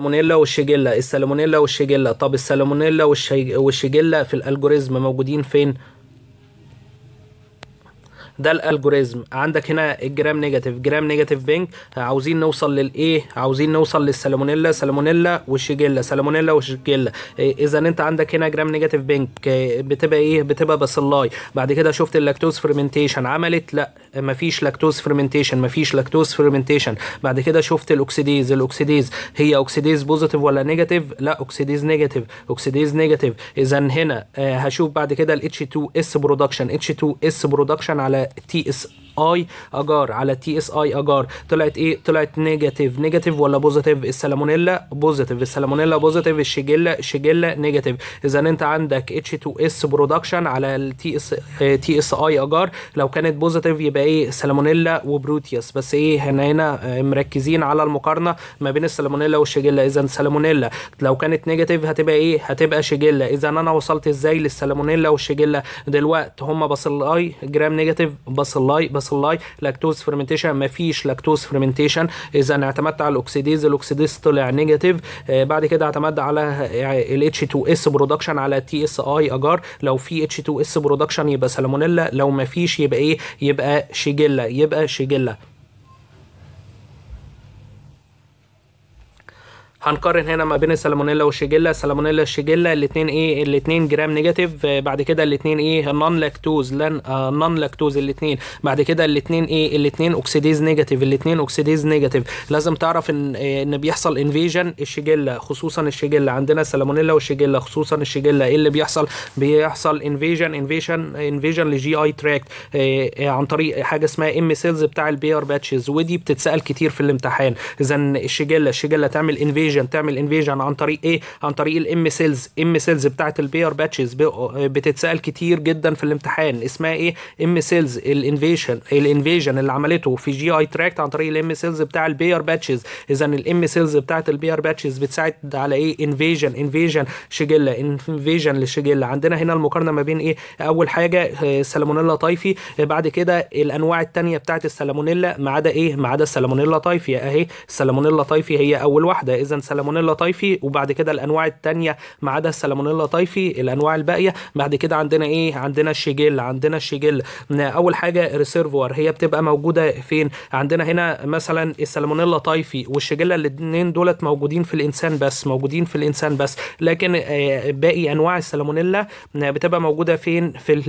السالمونيلا والشيجيلا السالمونيلا والشيجيلا طب السالمونيلا والشيجيلا في الالجوريزم موجودين فين ده الالجوريزم عندك هنا الجرام نيجاتيف جرام نيجاتيف بينج عاوزين نوصل للايه عاوزين نوصل للسالمونيلا سالمونيلا وشيجيلا سالمونيلا وشيجيلا إيه، اذا انت عندك هنا جرام نيجاتيف بينج بتبقى ايه بتبقى باسيلاي بعد كده شفت اللاكتوز فرمنتيشن عملت لا مفيش لاكتوز فرمنتيشن مفيش لاكتوز فرمنتيشن بعد كده شفت الاوكسيديز الاوكسيديز هي اوكسيديز بوزيتيف ولا نيجاتيف لا اوكسيديز نيجاتيف اوكسيديز نيجاتيف اذا هنا آه، هشوف بعد كده الاتش 2 اس برودكشن اتش 2 اس برودكشن على T is اي اجار على تي اس اي اجار طلعت ايه طلعت نيجاتيف نيجاتيف ولا بوزيتيف السالمونيلا بوزيتيف السالمونيلا بوزيتيف الشيجيلا شيجيلا نيجاتيف اذا انت عندك اتش 2 اس برودكشن على التي اس تي اس اي اجار لو كانت بوزيتيف يبقى ايه سالمونيلا وبروتيوس بس ايه هنا هنا مركزين على المقارنه ما بين السالمونيلا والشيجيلا اذا السالمونيلا لو كانت نيجاتيف هتبقى ايه هتبقى شيجيلا اذا انا وصلت ازاي للسالمونيلا والشيجيلا دلوقتي هم اي جرام نيجاتيف اي بس بيحصل لاكتوز فرمنتيشن مفيش لاكتوز فرمنتيشن اذا اعتمدت على الاكسيديز الاكسيديز طلع نيجاتيف آه، بعد كده اعتمد على آه، ال 2 اس برودكشن على تي اس اي اجار لو في اتش 2 اس برودكشن يبقى سالمونيلا لو مفيش يبقى ايه يبقى شيجيلا يبقى شيجيلا هنقارن هنا ما بين السالمونيلا والشيجيلا السالمونيلا والشيجيلا الاثنين ايه الاثنين جرام نيجاتيف آه، بعد كده الاثنين ايه نون لاكتوز لان نون لاكتوز الاثنين بعد كده الاثنين ايه الاثنين اوكسيديز نيجاتيف الاثنين اوكسيديز نيجاتيف لازم تعرف ان آه، ان بيحصل انفيجن الشيجيلا خصوصا الشيجيلا عندنا السالمونيلا والشيجيلا خصوصا الشيجيلا ايه اللي بيحصل بيحصل انفيجن انفيجن انفيجن للجي اي تراكت عن طريق حاجه اسمها ام سيلز بتاع البير باتشز ودي بتتسال كتير في الامتحان اذا الشيجيلا الشيجيلا تعمل انفيجن انفيجن تعمل انفيجن عن طريق ايه عن طريق الام سيلز ام سيلز بتاعه البير باتشز بتتسال كتير جدا في الامتحان اسمها ايه ام سيلز الانفيجن الانفيجن اللي عملته في جي اي تراكت عن طريق الام سيلز بتاع البير باتشز اذا الام سيلز بتاعه البير باتشز بتساعد على ايه انفيجن انفيجن شجله انفيجن للشجله عندنا هنا المقارنه ما بين ايه اول حاجه آه، سالمونيلا طايفي آه، بعد كده الانواع الثانيه بتاعه السالمونيلا ما عدا ايه ما عدا السالمونيلا طايفي اهي السالمونيلا طايفي هي اول واحده اذا مثلا سالمونيلا طيفي وبعد كده الانواع الثانيه ما عدا السالمونيلا طيفي الانواع الباقيه بعد كده عندنا ايه عندنا الشيجيل عندنا الشيجيل اول حاجه ريسيرفوار هي بتبقى موجوده فين عندنا هنا مثلا السالمونيلا طيفي والشيجيلا الاثنين دولت موجودين في الانسان بس موجودين في الانسان بس لكن آه، باقي انواع السالمونيلا آه، بتبقى موجوده فين في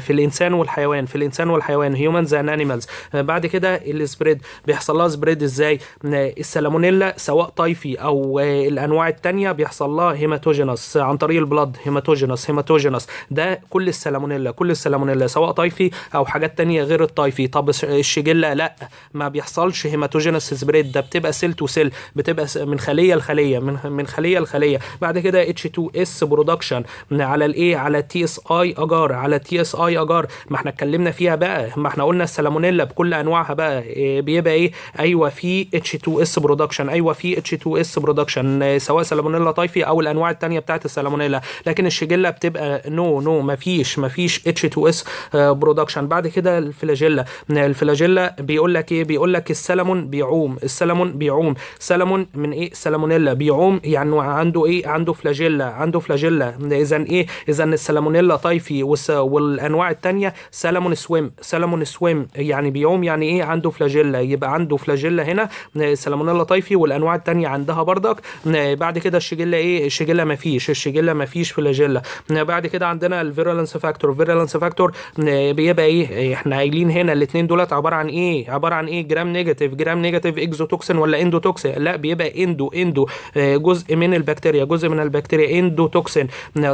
في الانسان والحيوان في الانسان والحيوان هيومنز اند انيمالز بعد كده السبريد بيحصل لها سبريد ازاي آه، السالمونيلا سواء طيفي او او الانواع الثانيه بيحصل لها هيماتوجينس عن طريق البلد هيماتوجينس هيماتوجينس ده كل السالمونيلا كل السالمونيلا سواء طيفي او حاجات تانية غير الطيفي طب الشجله لا ما بيحصلش هيماتوجينس سبريد ده بتبقى سيل تو سيل بتبقى من خليه لخليه من من خليه لخليه بعد كده اتش 2 اس برودكشن على الايه على تي اس اي اجار على تي اس اي اجار ما احنا اتكلمنا فيها بقى ما احنا قلنا السالمونيلا بكل انواعها بقى إيه، بيبقى ايه ايوه في اتش 2 اس برودكشن ايوه في اتش 2 اس برودكشن سواء سالمونيلا طايفي او الانواع الثانيه بتاعت السالمونيلا لكن الشجله بتبقى نو نو مفيش مفيش اتش 2 اس برودكشن بعد كده الفلاجيلا الفلاجيلا بيقول لك ايه بيقول لك السلمون بيعوم السلمون بيعوم سلمون من ايه سالمونيلا بيعوم يعني عنده ايه عنده فلاجيلا عنده فلاجيلا اذا ايه اذا السالمونيلا طايفي والانواع الثانيه سالمون سويم سالمون سويم يعني بيعوم يعني ايه عنده فلاجيلا يبقى عنده فلاجيلا هنا آه، سالمونيلا طايفي والانواع الثانيه عندها برضه بردك آه، بعد كده الشجله ايه الشجله ما فيش الشجله ما فيش فلاجيلا آه، بعد كده عندنا الفيرالنس فاكتور الفيرالنس فاكتور بيبقى ايه آه، احنا قايلين هنا الاثنين دولت عباره عن ايه عباره عن ايه جرام نيجاتيف جرام نيجاتيف اكزوتوكسين ولا اندوتوكسين لا بيبقى اندو اندو جزء من البكتيريا جزء من البكتيريا اندوتوكسين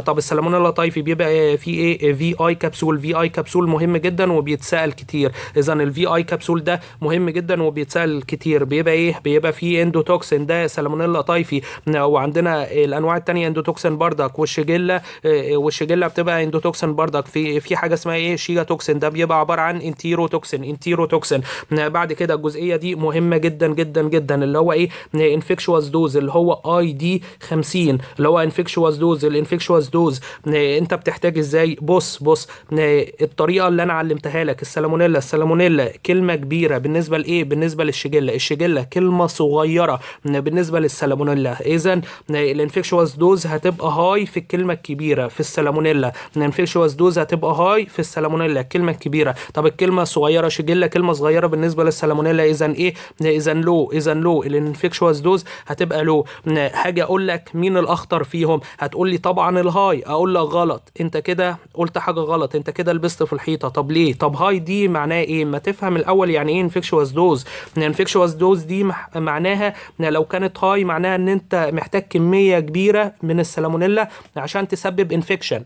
طب السلمونيلا تايفي بيبقى في ايه في اي كبسول في اي كبسول مهم جدا وبيتسال كتير اذا الفي اي كبسول ده مهم جدا وبيتسال كتير بيبقى ايه بيبقى فيه اندوتوكسين ده سلمونيلا الله طايفي وعندنا الانواع الثانيه اندوتوكسين بردك والشجله آه، والشجله بتبقى اندوتوكسين بردك في في حاجه اسمها ايه شيجا توكسين ده بيبقى عباره عن انتيرو انتيرو توكسن آه، بعد كده الجزئيه دي مهمه جدا جدا جدا اللي هو ايه انفكشوس دوز اللي هو اي دي 50 اللي هو انفكشوس دوز الانفكشوس دوز انت بتحتاج ازاي بص بص آه، الطريقه اللي انا علمتها لك السالمونيلا السالمونيلا كلمه كبيره بالنسبه لايه بالنسبه للشجله الشجله كلمه صغيره بالنسبه للسالمونيلا السالمونيلا اذا الانفكشوس دوز هتبقى هاي في الكلمه الكبيره في السالمونيلا الانفكشوس دوز هتبقى هاي في السالمونيلا الكلمه الكبيره طب الكلمه الصغيره شجله كلمه صغيره بالنسبه للسالمونيلا اذا ايه اذا لو اذا لو الانفكشوس دوز هتبقى لو هاجي اقول لك مين الاخطر فيهم هتقول لي طبعا الهاي اقول لك غلط انت كده قلت حاجه غلط انت كده لبست في الحيطه طب ليه طب هاي دي معناه ايه ما تفهم الاول يعني ايه انفكشوس دوز انفكشوس دوز دي معناها لو كانت هاي مع معناها ان انت محتاج كميه كبيره من السلمونيلا عشان تسبب انفكشن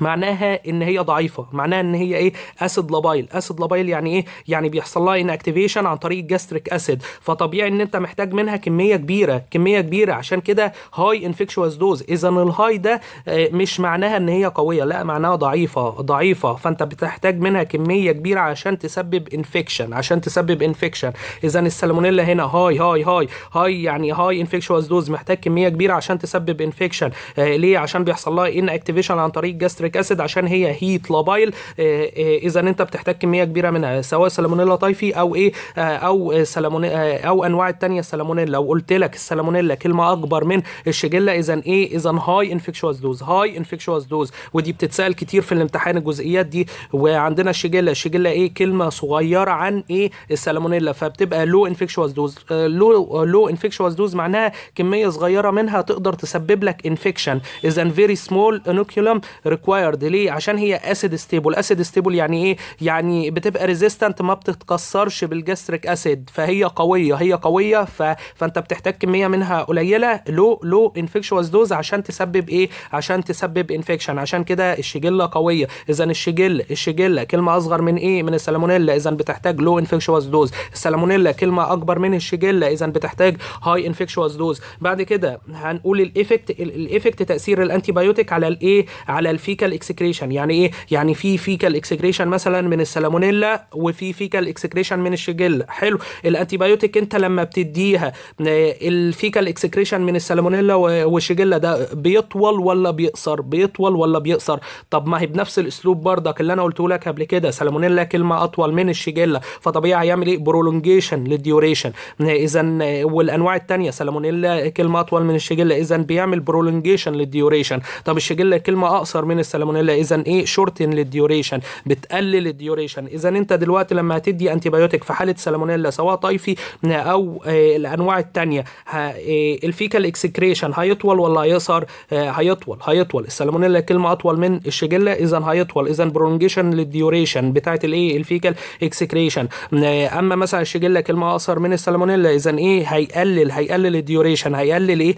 معناها ان هي ضعيفه معناها ان هي ايه اسيد لابايل اسيد لابايل يعني ايه يعني بيحصل لها ان اكتيفيشن عن طريق جاستريك اسيد فطبيعي ان انت محتاج منها كميه كبيره كميه كبيره عشان كده هاي انفكشوس دوز اذا الهاي ده آه، مش معناها ان هي قويه لا معناها ضعيفه ضعيفه فانت بتحتاج منها كميه كبيره عشان تسبب انفكشن عشان تسبب انفكشن اذا السالمونيلا هنا هاي هاي هاي هاي يعني هاي انفكشوس دوز محتاج كميه كبيره عشان تسبب انفكشن آه، ليه عشان بيحصل لها ان اكتيفيشن عن طريق جاستريك سيتريك اسيد عشان هي هيت لابايل آه، آه، اذا انت بتحتاج كميه كبيره منها سواء سالمونيلا طايفي او ايه آه، او سالمونيلا او انواع التانية سالمونيلا وقلت لك السالمونيلا كلمه اكبر من الشجله اذا ايه اذا هاي انفكشوس دوز هاي انفكشوس دوز ودي بتتسال كتير في الامتحان الجزئيات دي وعندنا الشجله الشجله ايه كلمه صغيره عن ايه السالمونيلا فبتبقى لو انفكشوس دوز لو لو انفكشوس دوز معناها كميه صغيره منها تقدر تسبب لك انفكشن اذا فيري سمول انوكيولم ريكواير الفايرد ليه عشان هي اسيد ستيبل اسيد ستيبل يعني ايه يعني بتبقى ريزيستنت ما بتتكسرش بالجستريك اسيد فهي قويه هي قويه ف... فانت بتحتاج كميه منها قليله لو لو انفكشوس دوز عشان تسبب ايه عشان تسبب انفكشن عشان كده الشجله قويه اذا الشجل الشجله كلمه اصغر من ايه من السالمونيلا اذا بتحتاج لو انفكشوس دوز السالمونيلا كلمه اكبر من الشجله اذا بتحتاج هاي انفكشوس دوز بعد كده هنقول الايفكت الايفكت تاثير الانتي بايوتيك على الايه على الفيك فيكال اكسكريشن يعني ايه يعني في فيكال اكسكريشن مثلا من السالمونيلا وفي فيكال اكسكريشن من الشجل حلو الانتي بايوتيك انت لما بتديها الفيكال آه، اكسكريشن من السالمونيلا والشجله ده بيطول ولا بيقصر بيطول ولا بيقصر طب ما هي بنفس الاسلوب بردك اللي انا قلته لك قبل كده سالمونيلا كلمه اطول من الشجله فطبيعي هيعمل ايه برولونجيشن للديوريشن اذا والانواع الثانيه سالمونيلا كلمه اطول من الشجله اذا بيعمل برولونجيشن للديوريشن طب الشجله كلمه اقصر من السالمونيلا اذا ايه شورتن للديوريشن بتقلل الديوريشن اذا انت دلوقتي لما هتدي انتيبيوتيك في حاله سالمونيلا سواء طيفي او آه، الانواع الثانيه الفيكال اكسكريشن هيطول ولا هيقصر آه، هيطول هيطول السالمونيلا كلمه اطول من الشجله اذا هيطول اذا برونجيشن للديوريشن بتاعه الايه الفيكال اكسكريشن اما مثلا الشجله كلمه اقصر من السالمونيلا اذا ايه هيقلل هيقلل الديوريشن هيقلل ايه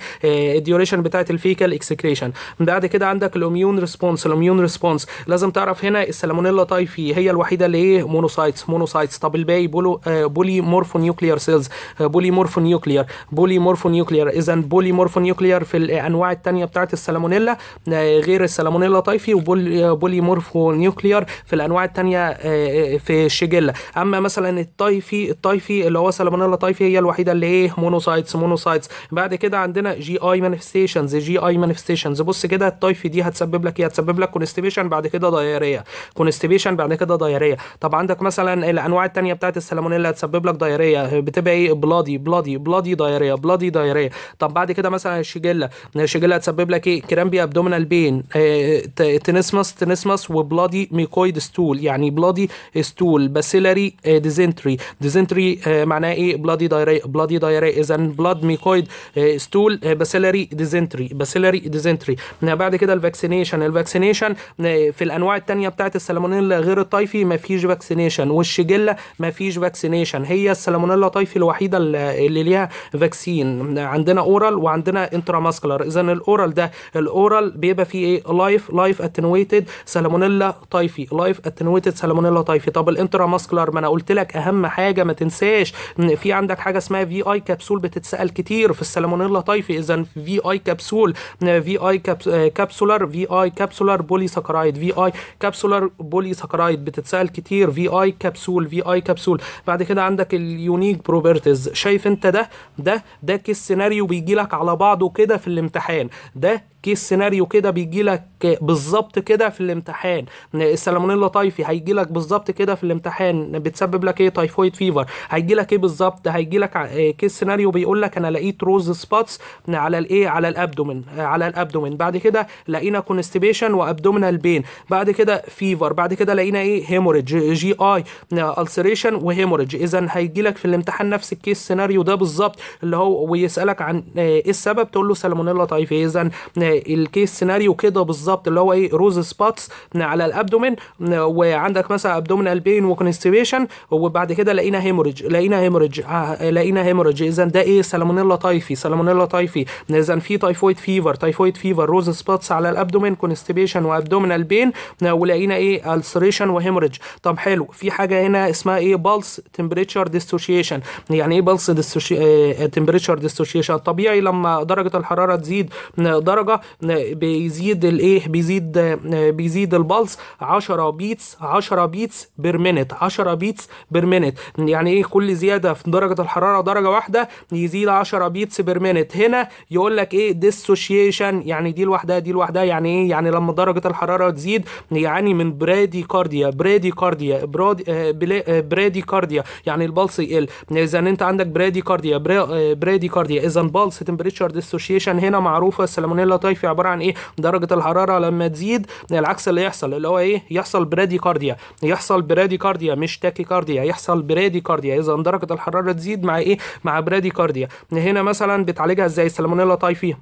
الديوريشن بتاعه الفيكال اكسكريشن بعد كده عندك الاميون ريسبونس ريسبونس الاميون ريسبونس لازم تعرف هنا السالمونيلا تايفي هي الوحيده اللي ايه مونوسايتس مونوسايتس طب الباقي بولو آه بولي نيوكليير سيلز آه بولي نيوكليير بولي نيوكليير اذا بولي نيوكليير في الانواع الثانيه بتاعه السالمونيلا آه غير السالمونيلا تايفي وبولي بولي آه، نيوكليير في الانواع الثانيه آه، آه، في الشجله اما مثلا التايفي التايفي اللي هو سالمونيلا تايفي هي الوحيده اللي ايه مونوسايتس مونوسايتس بعد كده عندنا جي اي مانيفستيشنز جي اي مانيفستيشنز بص كده التايفي دي هتسبب لك ايه هتسبب يسبب لك كونستيبيشن بعد كده دايريه كونستيبيشن بعد كده دايريه طب عندك مثلا الانواع التانية بتاعت السلمونيلا هتسبب لك دايريه بتبقى ايه بلادي بلادي بلادي دايريه بلادي دايريه طب بعد كده مثلا الشجله الشجله هتسبب لك ايه كرامبي ابدومينال بين تنسمس تنسمس وبلادي ميكويد ستول يعني بلادي ستول باسيلاري ديزنتري ديزنتري معناها ايه بلادي دايريه بلادي دايريه اذا بلاد ميكويد ستول باسيلاري ديزنتري باسيلاري ديزنتري بعد كده الفاكسينيشن الفاكسينيشن فاكسينيشن في الانواع الثانيه بتاعه السالمونيلا غير الطيفي ما فيش فاكسينيشن والشجله ما فيش فاكسينيشن هي السالمونيلا طيفي الوحيده اللي ليها فاكسين عندنا اورال وعندنا انتراماسكولار اذا الاورال ده الاورال بيبقى فيه ايه لايف لايف اتنويتد سالمونيلا طيفي لايف اتنويتد سالمونيلا طيفي طب الانتراماسكولار ما انا قلت لك اهم حاجه ما تنساش في عندك حاجه اسمها في اي كبسول بتتسال كتير في السالمونيلا طيفي اذا في اي كبسول في اي كابسولار في اي كبسولار كابسولار بولي سكرايد في اي كابسولار بولي سكرايد بتتسال كتير في اي كبسول في اي كبسول بعد كده عندك اليونيك بروبرتيز شايف انت ده ده ده كيس سيناريو بيجي لك على بعضه كده في الامتحان ده كيس سيناريو كده بيجي لك بالظبط كده في الامتحان السلمونيلا طايفي هيجي لك بالظبط كده في الامتحان بتسبب لك ايه تايفويد فيفر هيجي لك ايه بالظبط هيجي لك كيس سيناريو آه، بيقول لك انا لقيت روز سباتس على الايه على الابدومين آه، على الابدومين بعد كده لقينا كونستيبيشن وابدومينال بين بعد كده فيفر بعد كده لقينا ايه هيموريج جي اي السريشن وهيموريج اذا هيجي لك في الامتحان نفس الكيس سيناريو ده بالظبط اللي هو ويسالك عن آه، ايه السبب تقول له سالمونيلا طايفي اذا الكيس سيناريو كده بالظبط اللي هو ايه روز سباتس على الابدومين وعندك مثلا ابدومينال بين وكونستيبيشن وبعد كده لقينا هيموريج لقينا هيموريج آه، لقينا هيموريج اذا ده ايه سالمونيلا تايفي سالمونيلا تايفي اذا في تايفويد فيفر تايفويد فيفر روز سباتس على الابدومين كونستيبيشن وابدومينال بين ولقينا ايه السريشن وهيموريج طب حلو في حاجه هنا اسمها ايه بالس تمبريتشر ديسوشيشن يعني ايه بالس تمبريتشر ديسوشيشن طبيعي لما درجه الحراره تزيد درجه بيزيد الايه بيزيد بيزيد البلس 10 بيتس 10 بيتس بير منت 10 بيتس بير منت يعني ايه كل زياده في درجه الحراره درجه واحده يزيد 10 بيتس بير منت هنا يقول لك ايه ديسوشيشن يعني دي لوحدها دي لوحدها يعني ايه يعني لما درجه الحراره تزيد يعني من برادي كارديا برادي كارديا برادي كارديا يعني البلس يقل اذا انت عندك برادي كارديا برادي كارديا اذا بلس تمبريتشر ديسوشيشن هنا معروفه السلمونيلا تايب الصيفي عباره عن ايه درجه الحراره لما تزيد العكس اللي يحصل اللي هو ايه يحصل براديكارديا يحصل كارديا مش تاكيكارديا يحصل براديكارديا اذا درجه الحراره تزيد مع ايه مع براديكارديا هنا مثلا بتعالجها ازاي سلمونيلا طايفي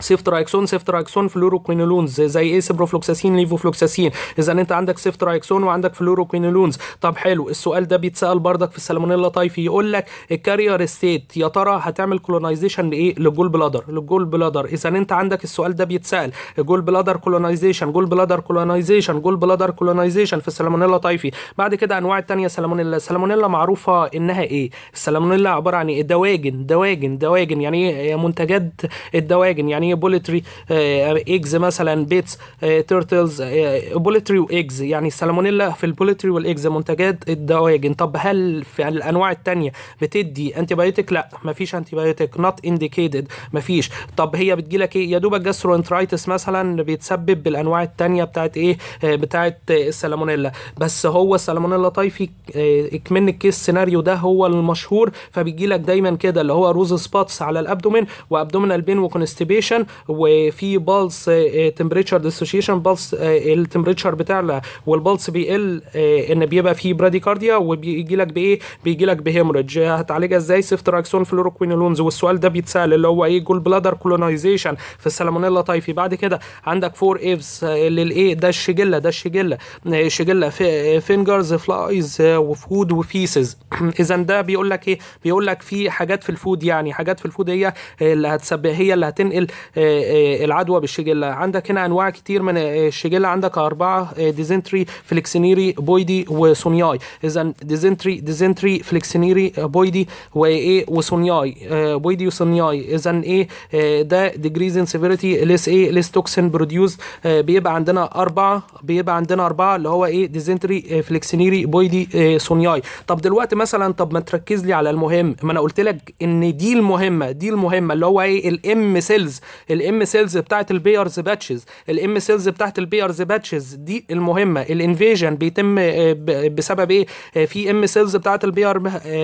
سيفترايكسون سيفترايكسون فلوروكوينولونز زي, زي ايه سيبروفلوكساسين ليفوفلوكساسين اذا انت عندك سيفترايكسون وعندك فلوروكوينولونز طب حلو السؤال ده بيتسال بردك في السالمونيلا تايفي يقول لك الكارير ستيت يا ترى هتعمل كولونايزيشن لايه للجول بلادر للجول بلادر اذا انت عندك السؤال ده بيتسال الجول بلادر كولونايزيشن جول بلادر كولونايزيشن جول بلادر كولونايزيشن في السالمونيلا تايفي بعد كده انواع الثانيه سالمونيلا سالمونيلا معروفه انها ايه السالمونيلا عباره عن ايه دواجن دواجن دواجن يعني ايه منتجات الدواجن يعني يعني بوليتري ايجز آه، مثلا بيتس تيرتلز بوليتري وايجز يعني السالمونيلا في البوليتري والايجز منتجات الدواجن طب هل في الانواع الثانيه بتدي انتي بايوتيك لا مفيش انتي بايوتيك نوت انديكيتد مفيش طب هي بتجي لك ايه يا دوبك جاسترو انترايتس مثلا بيتسبب بالانواع الثانيه بتاعت ايه آه، بتاعت السالمونيلا بس هو السالمونيلا طيفي اكمن آه، الكيس سيناريو ده هو المشهور فبيجي لك دايما كده اللي هو روز سباتس على الابدومين وابدومينال بين وكونستيبيشن ديسوسيشن وفي بالص تمبريتشر ديسوسيشن بالص التمبريتشر بتعلى والبالص بيقل ان بيبقى في براديكارديا وبيجي لك بايه؟ بيجي لك بهيموريدج هتعالجها ازاي؟ سيفتراكسون فلوروكوينولونز والسؤال ده بيتسال اللي هو ايه جول بلادر كولونايزيشن في السالمونيلا تايفي بعد كده عندك فور ايفز للايه ده الشجله ده الشجله uh, شجله في فينجرز فلايز وفود وفيسز اذا ده بيقول لك ايه؟ بيقول لك في حاجات في الفود يعني حاجات في الفود هي اللي هتسبب هي اللي هتنقل آه، آه، العدوى بالشجله عندك هنا انواع كتير من آه، الشجله عندك اربعه ديزنتري فليكسينيري بويدي وسونياي اذا ديزنتري ديزنتري فليكسينيري بويدي وايه وسونياي بويدي وسونياي اذا ايه ده ديجريز ان سيفيريتي ليس ايه ليس توكسين بروديوس بيبقى عندنا اربعه بيبقى عندنا اربعه اللي هو ايه ديزنتري فليكسينيري بويدي سونياي طب دلوقتي مثلا طب ما تركز لي على المهم ما انا قلت لك ان دي المهمه دي المهمه اللي هو ايه الام سيلز الام سيلز بتاعت البيرز باتشز الام سيلز بتاعت البيرز باتشز دي المهمه الانفيجن بيتم آه، بسبب ايه آه، في ام سيلز بتاعت البير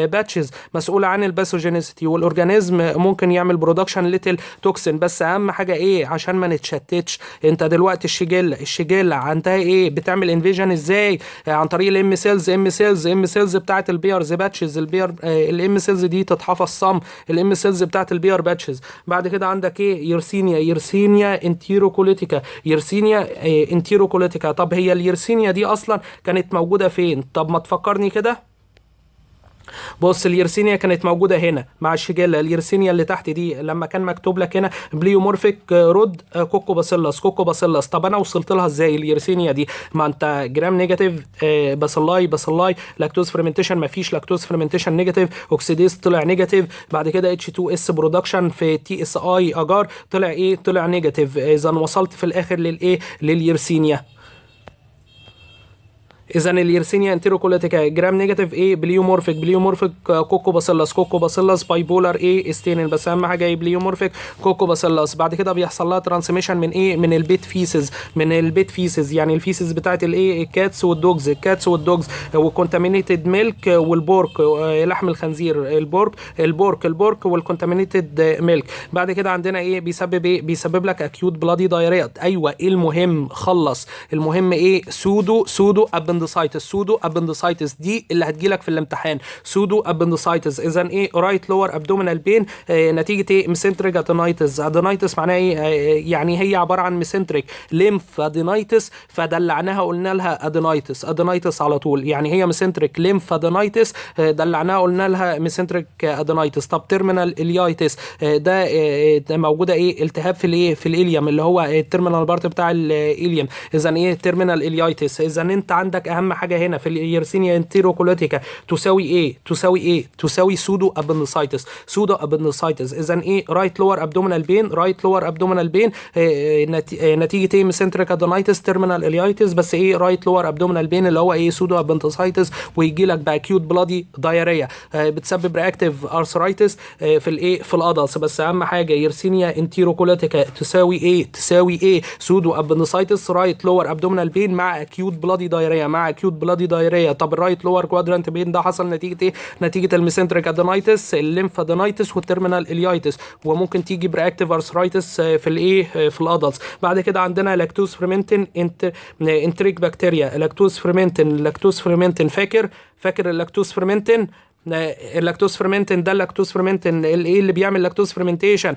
باتشز آه، مسؤوله عن الباثوجينيسيتي والاورجانيزم ممكن يعمل برودكشن ليتل توكسين بس اهم حاجه ايه عشان ما نتشتتش انت دلوقتي الشجيل الشجيل عندها ايه بتعمل انفيجن ازاي عن طريق الام سيلز ام سيلز ام سيلز بتاعت البيرز باتشز البير الام سيلز دي تتحفظ صم الام سيلز بتاعت البير باتشز بعد كده عندك ايه يرسينيا يرسينيا انتيروكوليتيكا يرسينيا آه، انتيروكوليتيكا طب هي اليرسينيا دي اصلا كانت موجوده فين طب ما تفكرني كده بص اليرسينيا كانت موجوده هنا مع الشجله اليرسينيا اللي تحت دي لما كان مكتوب لك هنا بليومورفيك رود آه، كوكو باسيلس كوكو باسيلس طب انا وصلت لها ازاي اليرسينيا دي ما انت جرام نيجاتيف آه، باسيلاي باسيلاي لاكتوز فرمنتيشن ما فيش لاكتوز فرمنتيشن نيجاتيف اوكسيديز طلع نيجاتيف بعد كده اتش 2 اس برودكشن في تي اس اي اجار طلع ايه طلع نيجاتيف اذا وصلت في الاخر للايه لليرسينيا اذا اليرسينيا انتيروكوليتيكا جرام نيجاتيف ايه بليومورفيك بليومورفيك آه، كوكو باسيلس كوكو باسيلس باي بولر ايه استينل بس اهم حاجه ايه بليومورفيك كوكو باسيلس بعد كده بيحصل لها ترانسميشن من ايه من البيت فيسز من البيت فيسز يعني الفيسز بتاعت الايه الكاتس والدوجز الكاتس والدوجز والكونتامينيتد ميلك والبورك آه، لحم الخنزير البورك البورك البورك والكونتامينيتد ميلك بعد كده عندنا ايه بيسبب ايه بيسبب لك اكيوت بلادي دايريا ايوه ايه المهم خلص المهم ايه سودو سودو ابند appendicitis سودو appendicitis دي اللي هتجي لك في الامتحان سودو appendicitis اذا ايه right lower abdominal pain آه نتيجه ايه مسنتريك adenitis adenitis معناها ايه آه يعني هي عباره عن مسنتريك ليمف فدلعناها قلنا لها adenitis adenitis على طول يعني هي مسنتريك ليمف آه دلعناها قلنا لها مسنتريك adenitis طب terminal ileitis آه ده آه موجوده ايه التهاب في الايه في الاليوم اللي هو التيرمينال بارت بتاع آه، الاليوم اذا ايه ترمينال ileitis اذا انت عندك اهم حاجه هنا في اليرسينيا انتيروكولوتيكا تساوي ايه تساوي ايه تساوي سودو ابندسايتس سودو ابندسايتس اذا ايه رايت لور ابدومينال بين رايت لور ابدومينال بين نتيجه ايه سنتريك ادونايتس تيرمينال اليايتس بس ايه رايت لور ابدومينال بين اللي هو ايه سودو ابندسايتس ويجي لك باكيوت بلادي دايريا بتسبب رياكتيف ارثرايتس آه، في الايه في الادلس بس اهم حاجه يرسينيا انتيروكولوتيكا تساوي ايه تساوي ايه سودو ابندسايتس رايت لور ابدومينال بين مع اكيوت بلادي دايريا مع مع اكيوت بلادي دايريا طب الرايت لور كوادرانت بين ده حصل نتيجه ايه نتيجه الميسنتريك ادينايتس الليمفادينايتس والترمينال اليايتس وممكن تيجي برياكتيف ارثرايتس آه، في الايه آه، في الادلتس بعد كده عندنا لاكتوز فريمنتن انتريك بكتيريا لاكتوز فريمنتن لاكتوز فريمنتن فاكر فاكر اللاكتوز فريمنتن اللاكتوز فرمنتن ده اللاكتوز فرمنتن الايه اللي بيعمل لاكتوز آه، فرمنتيشن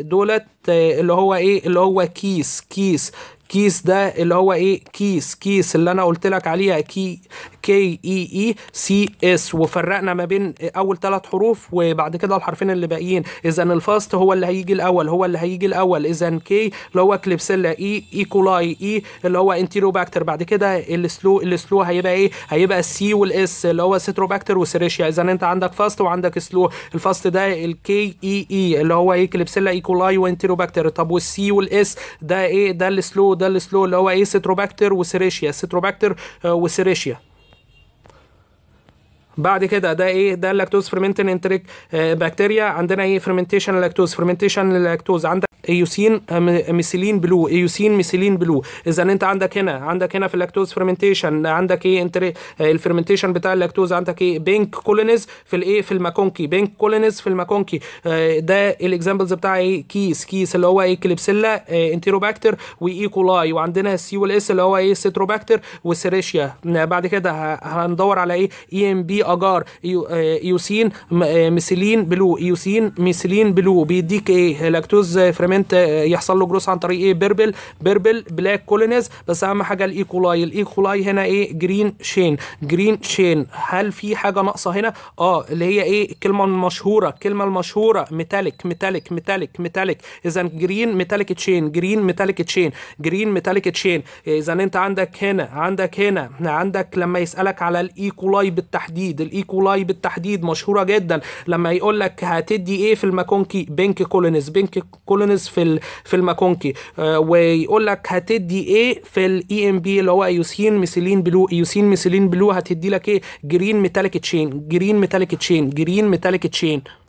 دولت اللي هو ايه اللي هو كيس كيس كيس ده اللي هو ايه كيس كيس اللي انا قلت لك عليها كي كي اي اي سي اس وفرقنا ما بين اول ثلاث حروف وبعد كده الحرفين اللي باقيين اذا الفاست هو اللي هيجي الاول هو اللي هيجي الاول اذا كي اللي هو كليبسيلا اي ايكولاي اي اللي هو باكتر بعد كده السلو السلو هيبقى ايه هيبقى السي والاس اللي هو باكتر وسريشيا اذا انت عندك فاست وعندك سلو الفاست ده الكي اي اي e، e اللي هو ايه كليبسيلا ايكولاي باكتر طب والسي والاس ده ايه ده السلو ده السلو اللي هو ايه ستروباكتر وسيريشيا ستروباكتر وسيريشيا بعد كده ده ايه ده اللاكتوز فرمنتن انتريك بكتيريا عندنا ايه فرمنتيشن لاكتوز فرمنتيشن لاكتوز عندك ايوسين ميسيلين بلو ايوسين ميسيلين بلو اذا انت عندك هنا عندك هنا في اللاكتوز فرمنتيشن عندك ايه انت آه، الفرمنتيشن بتاع اللاكتوز عندك ايه بينك كولينز في الايه في الماكونكي بينك كولينز في الماكونكي آه، ده الاكزامبلز بتاع ايه كيس كيس اللي هو ايه كليبسيلا انتيروباكتر وايكولاي وعندنا السي والاس اللي هو ايه سيتروباكتر وسيريشيا بعد كده هندور على ايه اي ام بي اجار آه، ايوسين آه، ميسيلين بلو ايوسين ميسيلين بلو بيديك ايه لاكتوز آه، فريمنت يحصل له جروس عن طريق ايه بيربل بيربل بلاك كولينز بس اهم حاجه الايكولاي الايكولاي هنا ايه جرين شين جرين شين هل في حاجه ناقصه هنا اه اللي هي ايه الكلمه المشهوره الكلمه المشهوره ميتاليك ميتاليك ميتاليك ميتاليك اذا جرين ميتاليك تشين جرين ميتاليك تشين جرين ميتاليك تشين اذا انت عندك هنا عندك هنا عندك لما يسالك على الايكولاي بالتحديد بالتحديد الايكولاي بالتحديد مشهوره جدا لما يقول لك هتدي ايه في الماكونكي بينك كولونيز بينك كولونيز في في الماكونكي آه ويقول لك هتدي ايه في الاي ام بي اللي هو ايوسين ميسيلين بلو ايوسين ميسيلين بلو هتدي لك ايه جرين ميتاليك تشين جرين ميتاليك تشين جرين ميتاليك تشين